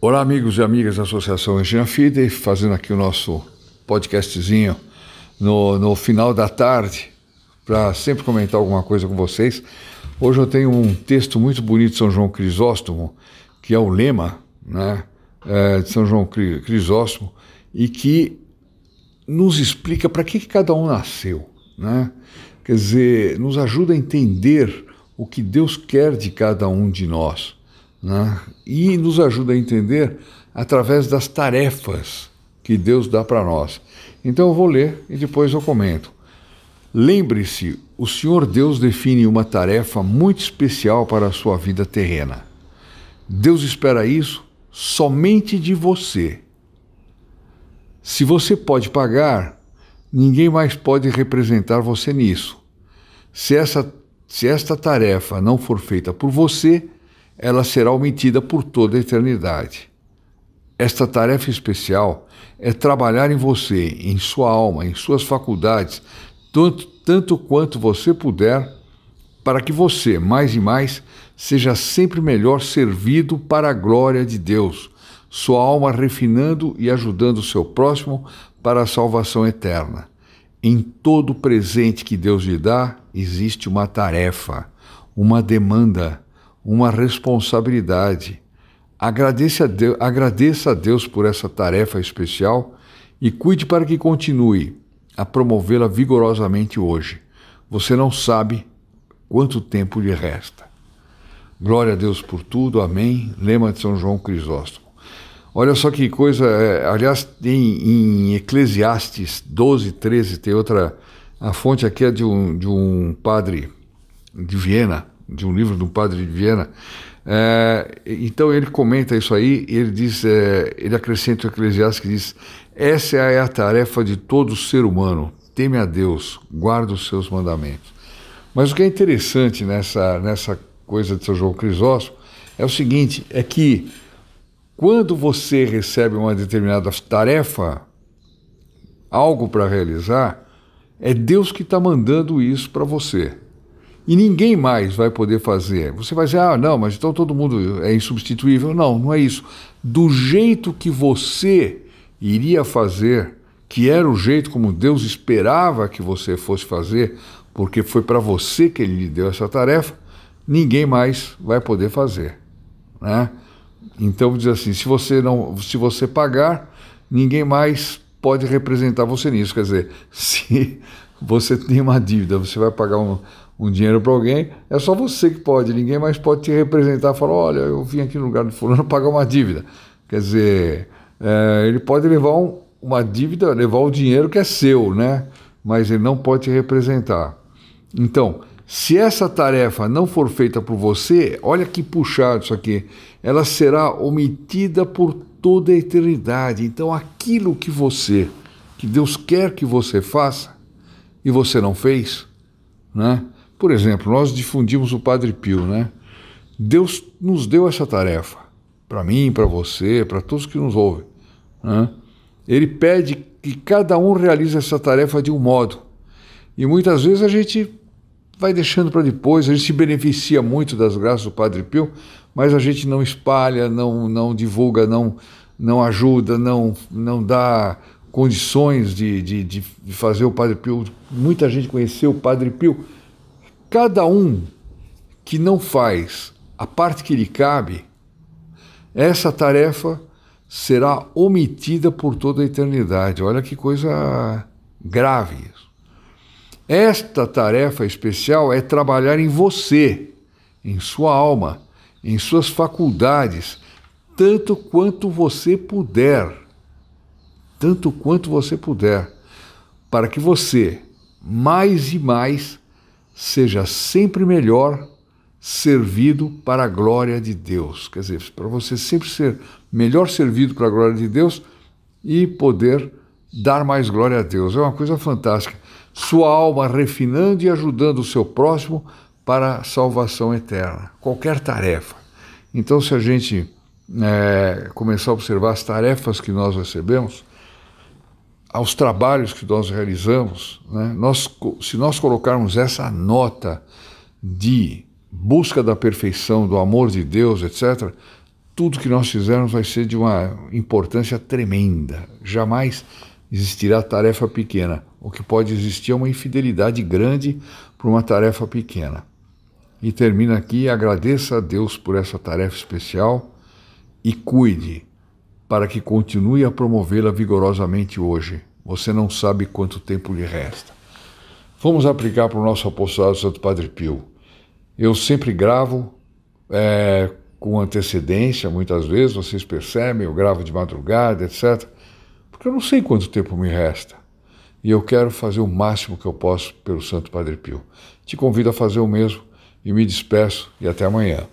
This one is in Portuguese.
Olá, amigos e amigas da Associação Regina Fide, fazendo aqui o nosso podcastzinho no, no final da tarde, para sempre comentar alguma coisa com vocês. Hoje eu tenho um texto muito bonito de São João Crisóstomo, que é o lema né, é, de São João Crisóstomo, e que nos explica para que, que, cada um nasceu. Né? Quer dizer, nos ajuda a entender o que Deus quer de cada um de nós. Né? E nos ajuda a entender através das tarefas que Deus dá para nós. Então eu vou ler e depois eu comento. Lembre-se, o Senhor Deus define uma tarefa muito especial para a sua vida terrena. Deus espera isso somente de você. Se você pode pagar, ninguém mais pode representar você nisso. Se, essa, se esta tarefa não for feita por você, ela será omitida por toda a eternidade. Esta tarefa especial é trabalhar em você, em sua alma, em suas faculdades, tanto, tanto quanto você puder para que você, mais e mais, seja sempre melhor servido para a glória de Deus, sua alma refinando e ajudando o seu próximo para a salvação eterna. Em todo presente que Deus lhe dá, existe uma tarefa, uma demanda, uma responsabilidade. Agradeça a, Deus, agradeça a Deus por essa tarefa especial e cuide para que continue a promovê-la vigorosamente hoje. Você não sabe Quanto tempo lhe resta? Glória a Deus por tudo, amém. Lema de São João Crisóstomo. Olha só que coisa, é, aliás, tem em Eclesiastes 12, 13, tem outra. A fonte aqui é de um, de um padre de Viena, de um livro de um padre de Viena. É, então ele comenta isso aí, ele diz, é, ele acrescenta o Eclesiastes que diz: essa é a tarefa de todo ser humano. Teme a Deus, guarda os seus mandamentos. Mas o que é interessante nessa, nessa coisa de São João Crisóstomo é o seguinte: é que quando você recebe uma determinada tarefa, algo para realizar, é Deus que está mandando isso para você. E ninguém mais vai poder fazer. Você vai dizer, ah, não, mas então todo mundo é insubstituível. Não, não é isso. Do jeito que você iria fazer, que era o jeito como Deus esperava que você fosse fazer, porque foi para você que ele lhe deu essa tarefa, ninguém mais vai poder fazer, né? Então diz assim, se você não, se você pagar, ninguém mais pode representar você nisso. Quer dizer, se você tem uma dívida, você vai pagar um, um dinheiro para alguém, é só você que pode, ninguém mais pode te representar. Falar, olha, eu vim aqui no lugar do fulano pagar uma dívida. Quer dizer, é, ele pode levar um, uma dívida, levar o dinheiro que é seu, né? Mas ele não pode te representar. Então, se essa tarefa não for feita por você, olha que puxado isso aqui, ela será omitida por toda a eternidade. Então, aquilo que você, que Deus quer que você faça, e você não fez, né? Por exemplo, nós difundimos o Padre Pio, né? Deus nos deu essa tarefa, para mim, para você, para todos que nos ouvem. Né? Ele pede que cada um realize essa tarefa de um modo. E muitas vezes a gente vai deixando para depois. A gente se beneficia muito das graças do Padre Pio, mas a gente não espalha, não, não divulga, não, não ajuda, não, não dá condições de, de, de fazer o Padre Pio. Muita gente conheceu o Padre Pio. Cada um que não faz a parte que lhe cabe, essa tarefa será omitida por toda a eternidade. Olha que coisa grave isso. Esta tarefa especial é trabalhar em você, em sua alma, em suas faculdades, tanto quanto você puder. Tanto quanto você puder, para que você, mais e mais, seja sempre melhor servido para a glória de Deus. Quer dizer, para você sempre ser melhor servido para a glória de Deus e poder dar mais glória a Deus. É uma coisa fantástica sua alma refinando e ajudando o seu próximo para a salvação eterna. Qualquer tarefa. Então, se a gente é, começar a observar as tarefas que nós recebemos, aos trabalhos que nós realizamos, né, nós, se nós colocarmos essa nota de busca da perfeição, do amor de Deus, etc., tudo que nós fizermos vai ser de uma importância tremenda. Jamais existirá tarefa pequena. O que pode existir é uma infidelidade grande por uma tarefa pequena. E termina aqui, agradeça a Deus por essa tarefa especial e cuide para que continue a promovê-la vigorosamente hoje. Você não sabe quanto tempo lhe resta. Vamos aplicar para o nosso apostolado Santo Padre Pio. Eu sempre gravo é, com antecedência, muitas vezes, vocês percebem, eu gravo de madrugada, etc. Eu não sei quanto tempo me resta e eu quero fazer o máximo que eu posso pelo Santo Padre Pio. Te convido a fazer o mesmo e me despeço e até amanhã.